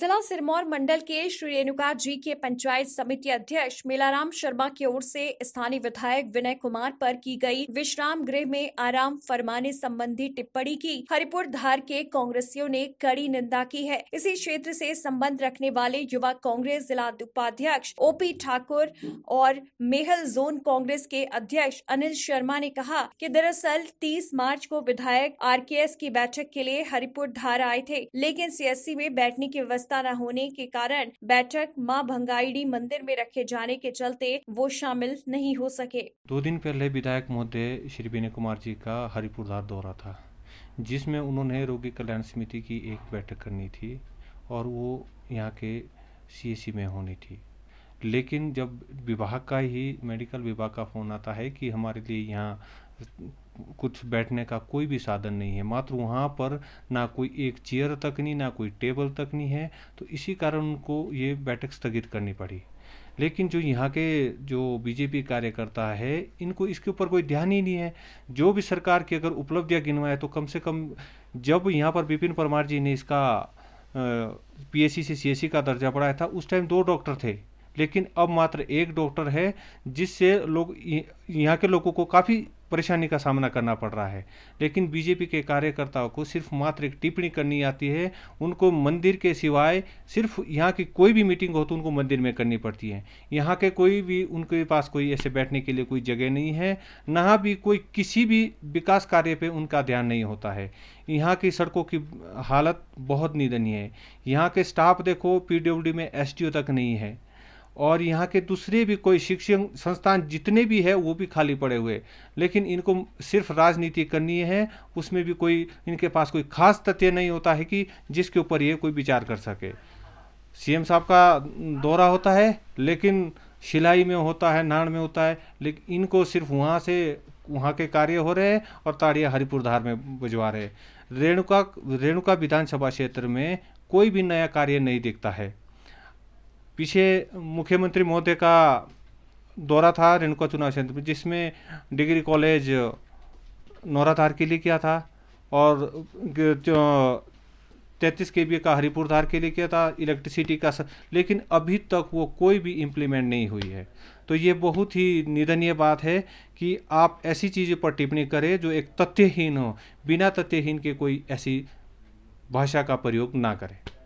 जिला सिरमौर मंडल के श्री रेणुका जी के पंचायत समिति अध्यक्ष मेलाराम शर्मा की ओर से स्थानीय विधायक विनय कुमार पर की गई विश्राम गृह में आराम फरमाने संबंधी टिप्पणी की हरिपुर धार के कांग्रेसियों ने कड़ी निंदा की है इसी क्षेत्र से संबंध रखने वाले युवा कांग्रेस जिला उपाध्यक्ष ओपी ठाकुर और मेहल जोन कांग्रेस के अध्यक्ष अनिल शर्मा ने कहा की दरअसल तीस मार्च को विधायक आर की बैठक के लिए हरिपुर धार आए थे लेकिन सीएससी में बैठने की व्यवस्था न होने के कारण बैठक माँ भंगाईडी मंदिर में रखे जाने के चलते वो शामिल नहीं हो सके दो दिन पहले विधायक महोदय श्री विनय कुमार जी का धार दौरा था जिसमें उन्होंने रोगी कल्याण समिति की एक बैठक करनी थी और वो यहाँ के सीएससी में होनी थी लेकिन जब विभाग का ही मेडिकल विभाग का फ़ोन आता है कि हमारे लिए यहाँ कुछ बैठने का कोई भी साधन नहीं है मात्र वहाँ पर ना कोई एक चेयर तक नहीं ना कोई टेबल तक नहीं है तो इसी कारण उनको ये बैठक स्थगित करनी पड़ी लेकिन जो यहाँ के जो बीजेपी कार्यकर्ता है इनको इसके ऊपर कोई ध्यान ही नहीं है जो भी सरकार की अगर उपलब्धियाँ गिनवाए तो कम से कम जब यहाँ पर विपिन परमार जी ने इसका पी से सी का दर्जा बढ़ाया था उस टाइम दो डॉक्टर थे लेकिन अब मात्र एक डॉक्टर है जिससे लोग यहाँ के लोगों को काफ़ी परेशानी का सामना करना पड़ रहा है लेकिन बीजेपी के कार्यकर्ताओं को सिर्फ मात्र एक टिप्पणी करनी आती है उनको मंदिर के सिवाय सिर्फ यहाँ की कोई भी मीटिंग हो तो उनको मंदिर में करनी पड़ती है यहाँ के कोई भी उनके पास कोई ऐसे बैठने के लिए कोई जगह नहीं है ना भी कोई किसी भी विकास कार्य पर उनका ध्यान नहीं होता है यहाँ की सड़कों की हालत बहुत निधनीय है यहाँ के स्टाफ देखो पी में एस तक नहीं है और यहाँ के दूसरे भी कोई शिक्षण संस्थान जितने भी है वो भी खाली पड़े हुए लेकिन इनको सिर्फ राजनीति करनी है उसमें भी कोई इनके पास कोई खास तथ्य नहीं होता है कि जिसके ऊपर ये कोई विचार कर सके सीएम साहब का दौरा होता है लेकिन शिलाई में होता है नाण में होता है लेकिन इनको सिर्फ वहाँ से वहाँ के कार्य हो रहे हैं और ताड़िया हरिपुर धार में बुझवा रहे रेणुका रेणुका विधानसभा क्षेत्र में कोई भी नया कार्य नहीं दिखता है पीछे मुख्यमंत्री महोदय का दौरा था रेणुका चुनाव क्षेत्र में जिसमें डिग्री कॉलेज नौराधार के लिए किया था और जो तैंतीस के का हरिपुर धार के लिए किया था इलेक्ट्रिसिटी का स... लेकिन अभी तक वो कोई भी इम्प्लीमेंट नहीं हुई है तो ये बहुत ही निंदनीय बात है कि आप ऐसी चीज़ों पर टिप्पणी करें जो एक तथ्यहीन हो बिना तथ्यहीन के कोई ऐसी भाषा का प्रयोग ना करें